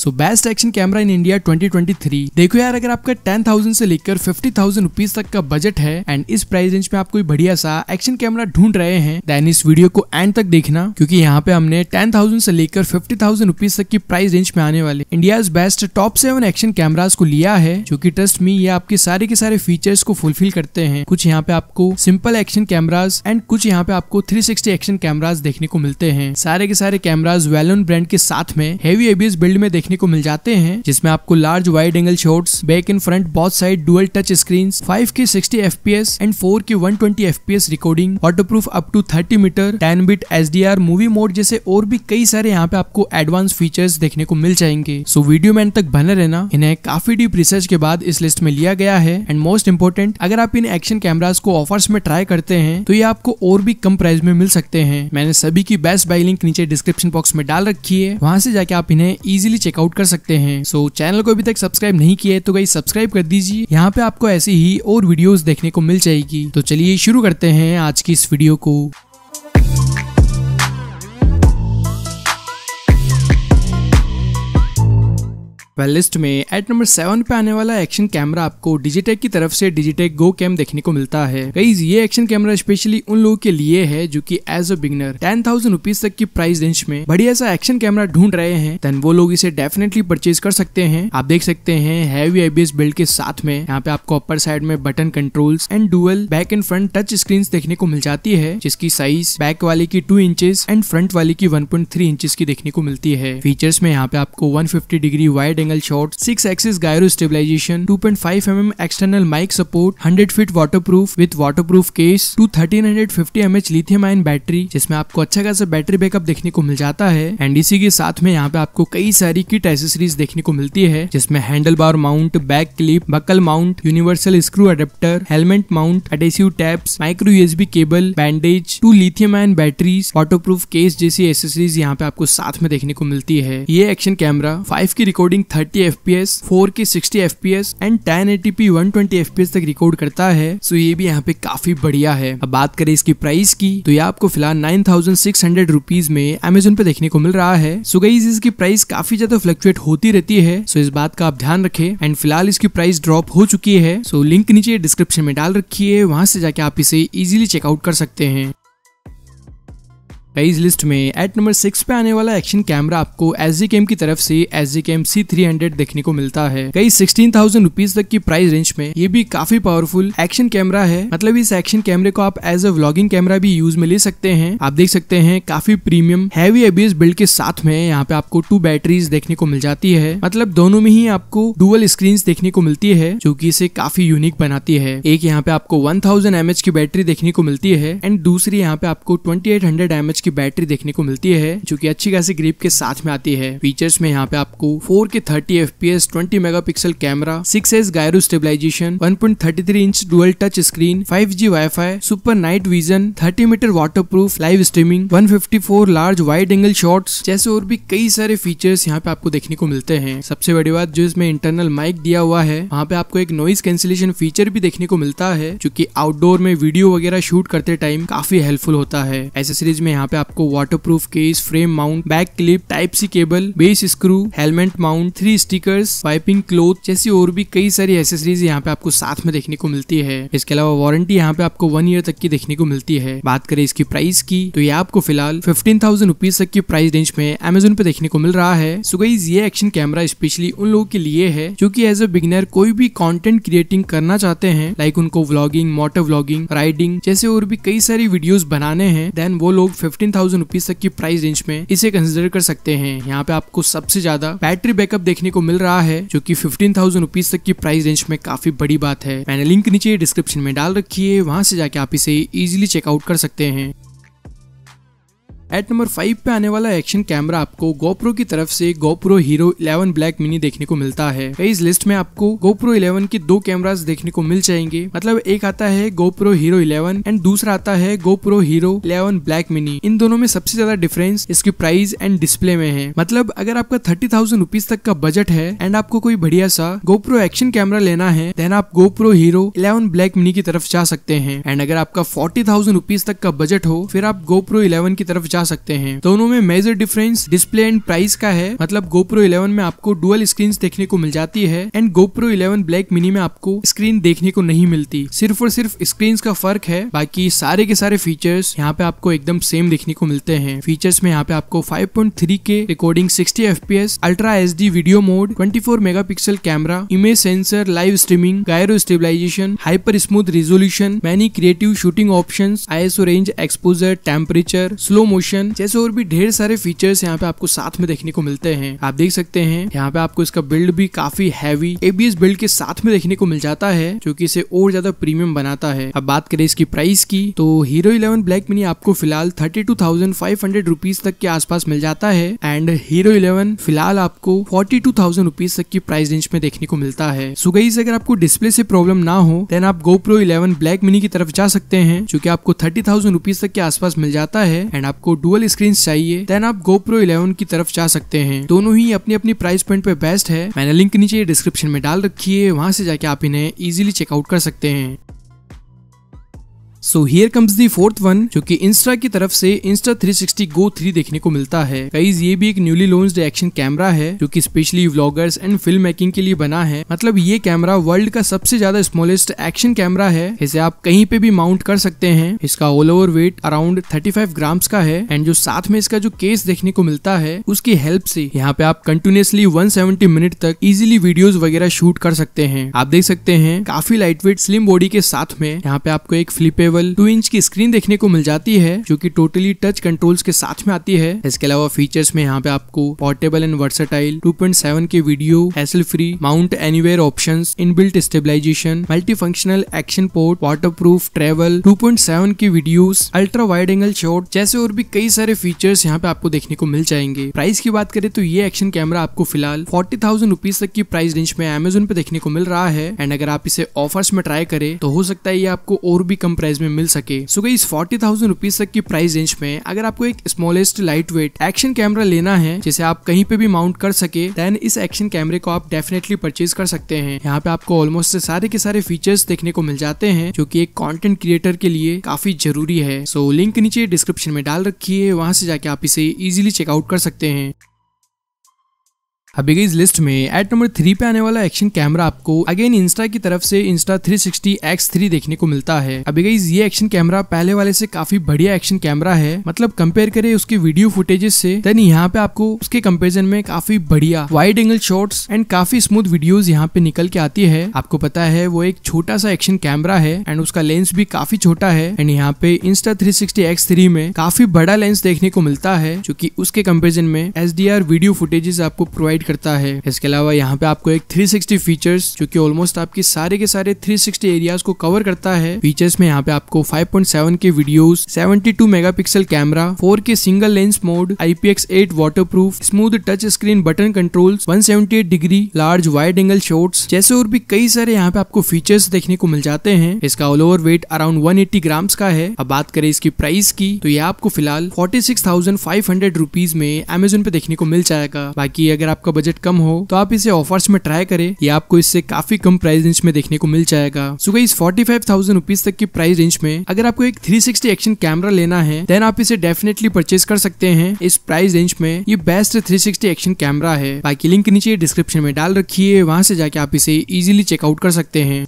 so best action camera in India 2023 देखो यार अगर आपका 10,000 से लेकर 50,000 थाउजेंड तक का बजट है एंड इस प्राइस रेंज में आप कोई बढ़िया सा एक्शन कैमरा ढूंढ रहे हैं देन इस वीडियो को एंड तक देखना क्योंकि यहाँ पे हमने 10,000 से लेकर 50,000 रुपीज तक की प्राइस रेंज में आने वाले India best top seven action cameras को लिया है जो की ट्रस्ट मी ये आपके सारे के सारे फीचर्स को फुलफिल करते हैं कुछ यहाँ पे आपको सिंपल एक्शन कैमराज एंड कुछ यहाँ पे आपको थ्री एक्शन कैमराज देखने को मिलते हैं सारे के सारे कैमराज वेलोन ब्रांड के साथ में हेवी एबीएस बिल्ड में देखने देखने को मिल जाते हैं जिसमें आपको large wide angle shots back and front बहुत side dual touch screen five K sixty F P S and four K one twenty F P S recording water proof up to thirty metre ten bit S D R movie mode जैसे और भी कई सारे यहाँ पे आपको advance features देखने को मिल जाएंगे सो वीडियो में तक बने रहना इन्हें काफी डीप रिसर्च के बाद इस लिस्ट में लिया गया है एंड मोस्ट इम्पोर्टेंट अगर आप इन एक्शन कैमराज को ऑफर्स में ट्राई करते हैं तो ये आपको और भी कम प्राइस में मिल सकते हैं मैंने सभी की बेस्ट बाई लिंक नीचे डिस्क्रिप्शन बॉक्स में डाल रखी है वहाँ से जाके आप इन्हें इजिली चेकआउट चेकआउट कर सकते हैं सो so, चैनल को अभी तक सब्सक्राइब नहीं किया है तो गई सब्सक्राइब कर दीजिए यहाँ पे आपको ऐसी ही और वीडियोस देखने को मिल जाएगी तो चलिए शुरू करते हैं आज की इस वीडियो को वेल लिस्ट में एट नंबर सेवन पे आने वाला एक्शन कैमरा आपको डिजिटेक की तरफ से डिजिटेक गो कैम देखने को मिलता है कई ये एक्शन कैमरा स्पेशली उन लोगों के लिए है जो कि as a beginner ten thousand rupees तक की प्राइस रेंज में बढ़िया सा एक्शन कैमरा ढूंढ रहे हैं देन वो लोग इसे डेफिनेटली परचेज कर सकते हैं आप देख सकते हैं हैवी आईबीएस बिल्ड के साथ में यहाँ पे आपको अपर साइड में button controls and dual back and front touch screen देखने को मिल जाती है जिसकी साइज बैक वाले की टू इंचेस एंड फ्रंट वाले की वन पॉइंट थ्री इंचेस की देखने को मिलती है फीचर्स में यहाँ पे आपको one fifty degree wide angle angle shot six axis gyro stabilisation two point five M M external mic support hundred feet water proof with water proof case two thirteen hundred fifty M H lithium ion battery जिसमें आपको अच्छा खासा battery backup देखने को मिल जाता है and इसी के साथ में यहाँ पे आपको कई सारी किट एसेसरीज देखने को मिलती है जिसमें handle bar mount back clip buckle mount universal screw adapter helmet mount adhesive tapes micro USB cable bandage two lithium ion batteries water proof case जैसी एसेसरीज यहाँ पे आपको साथ में देखने को मिलती है ये action camera five K recording thirty F P S four K sixty F P S and ten eighty P one twenty F P S तक रिकॉर्ड करता है सो ये भी यहाँ पे काफी बढ़िया है अब बात करें इसकी प्राइस की तो ये आपको फिलहाल nine thousand six hundred rupees में अमेजोन पे देखने को मिल रहा है सो गई इसकी प्राइस काफी ज्यादा फ्लक्चुएट होती रहती है सो इस बात का आप ध्यान रखें एंड फिलहाल इसकी प्राइस ड्रॉप हो चुकी है सो लिंक नीचे डिस्क्रिप्शन में डाल रखी है वहां से जाके आप इसे इजिली चेकआउट कर सकते हैं पेज लिस्ट में एट नंबर सिक्स पे आने वाला एक्शन कैमरा आपको एस जी की तरफ से S G cam C three hundred देखने को मिलता है कई सिक्सटीन थाउजेंड रुपीज तक की प्राइस रेंज में ये भी काफी पावरफुल एक्शन कैमरा है मतलब इस एक्शन कैमरे को आप एज ए व्लॉगिंग कैमरा भी यूज में ले सकते हैं आप देख सकते हैं काफी प्रीमियम हैवी एबीएस बिल्ड के साथ में यहाँ पे आपको टू बैटरीज देखने को मिल जाती है मतलब दोनों में ही आपको डुअल स्क्रीन देखने को मिलती है जो की इसे काफी यूनिक बनाती है एक यहाँ पे आपको वन थाउजेंड एमएच की बैटरी देखने को मिलती है एंड दूसरी यहाँ पे आपको ट्वेंटी एट हंड्रेड एम की बैटरी देखने को मिलती है जो की अच्छी खासी ग्रिप के साथ में आती है फीचर्स में यहाँ पे आपको four K thirty F P S twenty mega pixel camera six S gyro stabilisation one point thirty three inch dual touch screen five G wifi super night vision thirty metre water proof live streaming one fifty four large wide angle shot जैसे और भी कई सारे features यहाँ पे आपको देखने को मिलते हैं सबसे बड़ी बात जो इसमें इंटरनल माइक दिया हुआ है वहाँ पे आपको एक नॉइज कैंसिलेशन फीचर भी देखने को मिलता है जो की आउटडोर में वीडियो वगैरह शूट करते टाइम काफी हेल्पफुल होता है एसेसरीज में यहाँ पे आपको water case frame mount back clip type C cable base screw helmet mount three stickers wiping cloth जैसी और भी कई सारी एसेसरीज यहाँ पे आपको साथ में देखने को मिलती है इसके अलावा वारंटी यहाँ पे आपको वन ईयर तक की देखने को मिलती है बात करें इसकी प्राइस की तो ये आपको फिलहाल फिफ्टीन थाउजेंड रुपीज तक की प्राइस रेंज में अमेजोन पे देखने को मिल रहा है सो गईज ये एक्शन कैमरा स्पेशली उन लोगों के लिए है जो की एज ए बिगिनर कोई भी कॉन्टेंट क्रिएटिंग करना चाहते हैं लाइक उनको व्लॉगिंग मोटर व्लॉगिंग राइडिंग जैसे और भी कई सारी वीडियोज बनाने हैं देन वो लोग फिफ्टीन थाउजेंड रुपीज तक की प्राइस रेंज में इसे कंसिडर कर सकते हैं यहाँ पे आपको सबसे ज्यादा बैटरी बैकअप देखने को मिल रहा है जो की फिफ्टीन थाउजेंड रुपीज तक की प्राइस रेंज में काफी बड़ी बात है मैंने लिंक नीचे डिस्क्रिप्शन में डाल रखी है वहां से जाके आप इसे इजिली चेकआउट कर सकते हैं एट नंबर फाइव पे आने वाला एक्शन कैमरा आपको गोप्रो की तरफ से गोप्रो हीरो 11 ब्लैक मिनी देखने को मिलता है इस लिस्ट में आपको गोप्रो 11 के दो कैमरास देखने को मिल जाएंगे मतलब एक आता है गोप्रो हीरो 11 एंड दूसरा आता है गोप्रो हीरो 11 ब्लैक मिनी इन दोनों में सबसे ज्यादा डिफरेंस इसके प्राइस एंड डिस्प्ले में है मतलब अगर आपका थर्टी थाउजेंड रुपीज तक का बजट है एंड आपको कोई बढ़िया सा गोप्रो एक्शन कैमरा लेना है देन आप GoPro Hero eleven black mini की तरफ जा सकते हैं एंड अगर आपका फोर्टी थाउजेंड रुपीज तक का बजट हो फिर आप गोप्रो इलेवन की तरफ जा जा सकते हैं दोनों में major difference display and price का है मतलब गोप्रो इलेवन में आपको डुअल स्क्रीन देखने को मिल जाती है and GoPro eleven black mini में आपको स्क्रीन देखने को नहीं मिलती सिर्फ और सिर्फ स्क्रीन का फर्क है बाकी सारे के सारे फीचर्स यहाँ पे आपको एकदम सेम देखने को मिलते हैं फीचर्स में यहाँ पे आपको three K recording sixty F P S ultra D video mode mega pixel camera image sensor live streaming gyro stabilisation hyper smooth resolution many creative shooting option ISO range exposure temperature slow motion function जैसे और भी ढेर सारे features यहाँ पे आपको साथ में देखने को मिलते हैं आप देख सकते हैं यहाँ पे आपको इसका बिल्ड भी काफी हैवी एबीएस बिल्ड के साथ में देखने को मिल जाता है जो की इसे और ज्यादा प्रीमियम बनाता है अब बात करें इसकी प्राइस की तो हीरो इलेवन ब्लैक मिनी आपको फिलहाल thirty two thousand five hundred rupees तक के आसपास मिल जाता है एंड हीरो इलेवन फिलहाल आपको फोर्टी टू थाउजेंड रुपीज तक की प्राइस रेंज में देखने को मिलता है सो गई अगर आपको डिस्प्ले से प्रॉब्लम ना हो देन आप गोप्रो इलेवन ब्लैक मिनी की तरफ जा सकते हैं जो की आपको थर्टी थाउजेंड रुपीज तक के आसपास मिल जाता है एंड आपको डुअल स्क्रीन चाहिए देन आप गोप्रो इलेवन की तरफ जा सकते हैं दोनों ही अपनी अपनी प्राइस पॉइंट पे बेस्ट है मैंने लिंक नीचे डिस्क्रिप्शन में डाल रखी है वहाँ से जाके आप इन्हें इजिली चेकआउट कर सकते हैं so here comes the fourth one जो कि इंस्टा की तरफ से इंस्टा 360 गो थ्री देखने को मिलता है कई ये भी एक न्यूली लॉन्च एक्शन कैमरा है जो कि specially vloggers and film making के लिए बना है मतलब ये कैमरा वर्ल्ड का सबसे ज्यादा स्मॉलेस्ट एक्शन कैमरा है इसे आप कहीं पे भी माउंट कर सकते हैं इसका all over weight around thirty five grams का है एंड जो साथ में इसका जो केस देखने को मिलता है उसकी हेल्प से यहाँ पे आप कंटिन्यूसली वन सेवेंटी मिनट तक इजिली वीडियोज वगैरह शूट कर सकते हैं आप देख सकते हैं काफी लाइट वेट स्लिम बॉडी के साथ में यहाँ पे आपको एक फ्लिपे पोर्टेबल टू इंच की स्क्रीन देखने को मिल जाती है जो की टोटली टच कंट्रोल्स के साथ में आती है इसके अलावा फीचर्स में यहाँ पे आपको portable and versatile two K video hassle free mount anywhere option in built stabilisation multi functional action port water proof travel two point seven K video ultra wide angle shot जैसे और भी कई सारे features यहाँ पे आपको देखने को मिल जाएंगे प्राइस की बात करें तो ये एक्शन कैमरा आपको फिलहाल फोर्टी थाउजेंड रुपीज तक की प्राइस रेंज में अमेजोन पे देखने को मिल रहा है एंड अगर आप इसे ऑफर्स में ट्राई करें तो हो सकता है ये आपको और भी कम प्राइस में मिल सके सो गई फोर्टी थाउजेंड रुपीज तक की प्राइस रेंज में अगर आपको एक smallest light weight action camera लेना है जिसे आप कहीं पे भी माउंट कर सके देन इस एक्शन कैमरे को आप डेफिनेटली परचेज कर सकते हैं यहाँ पे आपको ऑलमोस्ट सारे के सारे फीचर्स देखने को मिल जाते हैं जो की एक कॉन्टेंट क्रिएटर के लिए काफी जरूरी है सो so, लिंक नीचे डिस्क्रिप्शन में डाल रखी है वहां से जाके आप इसे इजिली चेकआउट कर सकते हैं अभी इस लिस्ट में एट नंबर थ्री पे आने वाला एक्शन कैमरा आपको अगेन इंस्टा की तरफ से इंस्टा 360 थ्री देखने को मिलता है अभी गई ये एक्शन कैमरा पहले वाले से काफी बढ़िया एक्शन कैमरा है मतलब कंपेयर करें उसके वीडियो फुटेजेस से देन यहाँ पे आपको उसके कंपेरिजन में काफी बढ़िया वाइड एंगल शॉर्ट एंड काफी स्मूथ वीडियोज यहाँ पे निकल के आती है आपको पता है वो एक छोटा सा एक्शन कैमरा है एंड उसका लेंस भी काफी छोटा है एंड यहाँ पे इंस्टा थ्री सिक्सटी में काफी बड़ा लेंस देखने को मिलता है जो की उसके कम्पेरिजन में एस वीडियो फुटेजेस आपको प्रोवाइड प्रोवाइड करता है इसके अलावा यहाँ पे आपको एक 360 फीचर्स जो कि ऑलमोस्ट आपकी सारे के सारे 360 एरियाज को कवर करता है फीचर्स में यहाँ पे आपको 5.7 K two mega pixel camera four K single lens mode water proof smooth touch screen button control eight degree large wide angle shot जैसे और भी कई सारे यहाँ पे आपको फीचर्स देखने को मिल जाते हैं इसका all over weight around 180 grams का है अब बात करें इसकी प्राइस की तो ये आपको फिलहाल forty six thousand five hundred rupees में अमेजोन पे देखने को मिल जाएगा बाकी अगर आपका आपका बजट कम हो तो आप इसे ऑफर्स में ट्राई करें ये आपको इससे काफी कम प्राइस रेंज में देखने को मिल जाएगा सो गई फोर्टी फाइव थाउजेंड रुपीज तक की प्राइस रेंज में अगर आपको एक थ्री सिक्सटी एक्शन कैमरा लेना है देन आप इसे डेफिनेटली परचेज कर सकते हैं इस प्राइस रेंज में ये best three sixty action camera है बाकी लिंक नीचे डिस्क्रिप्शन में डाल रखी है से जाके आप इसे इजिली चेकआउट कर सकते हैं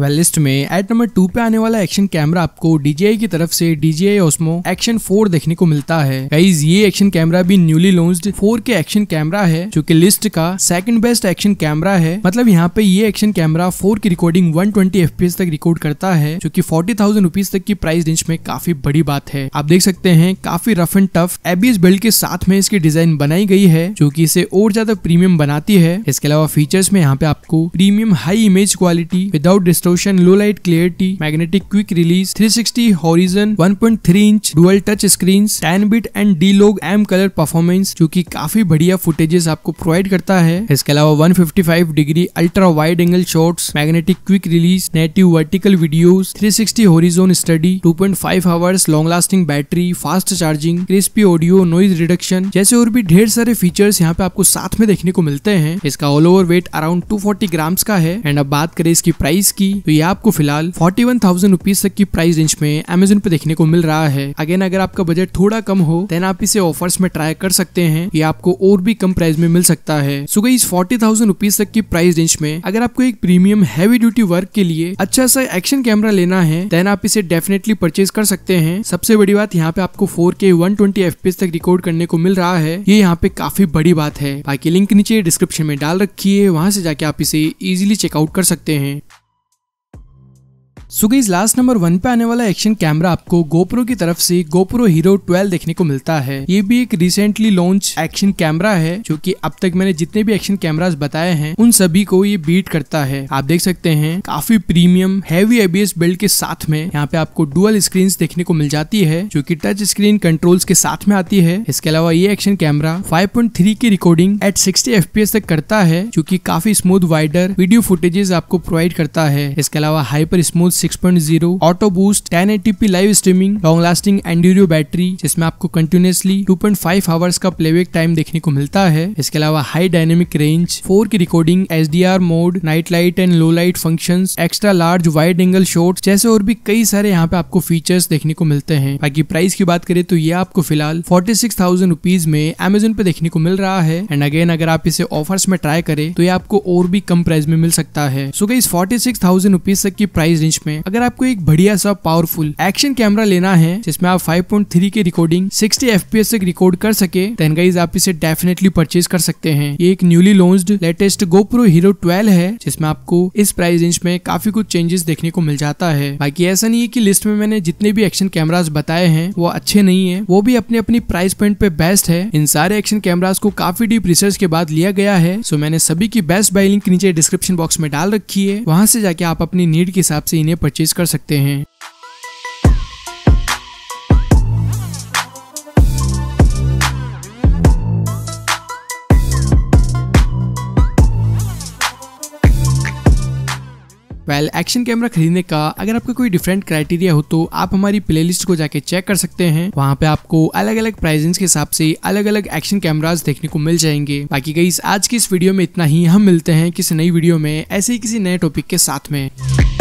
वेल लिस्ट में एट नंबर टू पे आने वाला एक्शन कैमरा आपको डीजीआई की तरफ से डीजीआई ओस्मो एक्शन फोर देखने को मिलता है गाइज ये एक्शन कैमरा भी newly launch four K action camera है जो की लिस्ट का सेकंड बेस्ट एक्शन कैमरा है मतलब यहाँ पे ये action camera four K recording one twenty तक रिकॉर्ड करता है जो की फोर्टी थाउजेंड तक की प्राइस रेंज में काफी बड़ी बात है आप देख सकते हैं काफी rough and tough ABS build के साथ में इसकी डिजाइन बनाई गई है जो की इसे और ज्यादा प्रीमियम बनाती है इसके अलावा फीचर्स में यहाँ पे आपको premium high image quality without distortion low light clarity magnetic quick release 360 horizon one inch dual touch screen ten bit and D log M colour performance जो की काफी बढ़िया फुटेजेस आपको प्रोवाइड करता है इसके अलावा 155 degree ultra wide angle shots magnetic quick release native vertical videos 360 horizon steady five hours long lasting battery fast charging crispy audio noise reduction जैसे और भी ढेर सारे फीचर्स यहाँ पे आपको साथ में देखने को मिलते हैं इसका all over weight around forty grams का है एंड अब बात करें इसकी प्राइस की की तो ये आपको फिलहाल फोर्टी वन थाउजेंड रुपीज तक की प्राइस रेंज में अमेजोन पे देखने को मिल रहा है अगेन अगर आपका बजट थोड़ा कम हो देन आप इसे ऑफर्स में ट्राई कर सकते हैं ये आपको और भी कम प्राइस में मिल सकता है सुबह इस फोर्टी थाउजेंड रुपीज तक की प्राइस रेंज में अगर आपको एक प्रीमियम हैवी ड्यूटी वर्क के लिए अच्छा सा एक्शन कैमरा लेना है देन आप इसे डेफिनेटली परचेज कर सकते हैं सबसे बड़ी बात यहाँ पे आपको four K one twenty F तक रिकॉर्ड करने को मिल रहा है ये यहाँ पे काफी बड़ी बात है बाकी लिंक नीचे डिस्क्रिप्शन में डाल रखी है वहाँ से जाके आप इसे इजिली चेकआउट कर सकते हैं सो लास्ट नंबर वन पे आने वाला एक्शन कैमरा आपको गोप्रो की तरफ से गोप्रो हीरो 12 देखने को मिलता है ये भी एक रिसेंटली लॉन्च एक्शन कैमरा है जो कि अब तक मैंने जितने भी एक्शन कैमरास बताए हैं उन सभी को ये बीट करता है आप देख सकते हैं काफी प्रीमियम हैवी एबीएस बिल्ड के साथ में यहाँ पे आपको डुअल स्क्रीन देखने को मिल जाती है जो की टच स्क्रीन कंट्रोल्स के साथ में आती है इसके अलावा ये action camera five K recording at sixty F तक करता है जो की काफी स्मूथ वाइडर वीडियो फुटेजेस आपको प्रोवाइड करता है इसके अलावा hyper smooth 6.0 auto boost 1080p live streaming long lasting enduro battery जिसमें आपको कंटिन्यूसली 2.5 आवर्स का प्लेबैक टाइम देखने को मिलता है इसके अलावा high dynamic range four K recording S mode night light and low light function extra large wide angle shot जैसे और भी कई सारे यहाँ पे आपको फीचर्स देखने को मिलते हैं बाकी प्राइस की बात करें तो ये आपको फिलहाल फोर्टी सिक्स थाउजेंड रुपीज में अमेजोन पे देखने को मिल रहा है एंड अगेन अगर आप इसे ऑफर्स में ट्राई करें तो ये आपको और भी कम प्राइस में मिल सकता है so so, guys forty six thousand rupees तक की प्राइस रेंज में में अगर आपको एक बढ़िया सा पावरफुल एक्शन कैमरा लेना है जिसमें आप 5.3 के रिकॉर्डिंग 60 एफ तक रिकॉर्ड कर सके देन गाइज आप इसे डेफिनेटली परचेज कर सकते हैं ये एक newly launch latest GoPro Hero twelve है जिसमें आपको इस प्राइस रेंज में काफी कुछ चेंजेस देखने को मिल जाता है बाकी ऐसा नहीं है की लिस्ट में मैंने जितने भी एक्शन कैमराज बताए हैं वो अच्छे नहीं है वो भी अपने अपनी प्राइस पॉइंट पे बेस्ट है इन सारे एक्शन कैमराज को काफी डीप रिसर्च के बाद लिया गया है सो मैंने सभी की बेस्ट बाई लिंक नीचे डिस्क्रिप्शन बॉक्स में डाल रखी है वहां से जाके आप अपनी नीड के हिसाब से इन्हें परचेज़ कर सकते हैं वेल एक्शन कैमरा खरीदने का अगर आपका कोई डिफरेंट क्राइटेरिया हो तो आप हमारी प्लेलिस्ट को जाके चेक कर सकते हैं वहाँ पे आपको अलग अलग प्राइजेंस के हिसाब से अलग अलग एक्शन कैमराज देखने को मिल जाएंगे बाकी गई आज की इस वीडियो में इतना ही हम मिलते हैं किसी नई वीडियो में ऐसे ही किसी नए टॉपिक के साथ में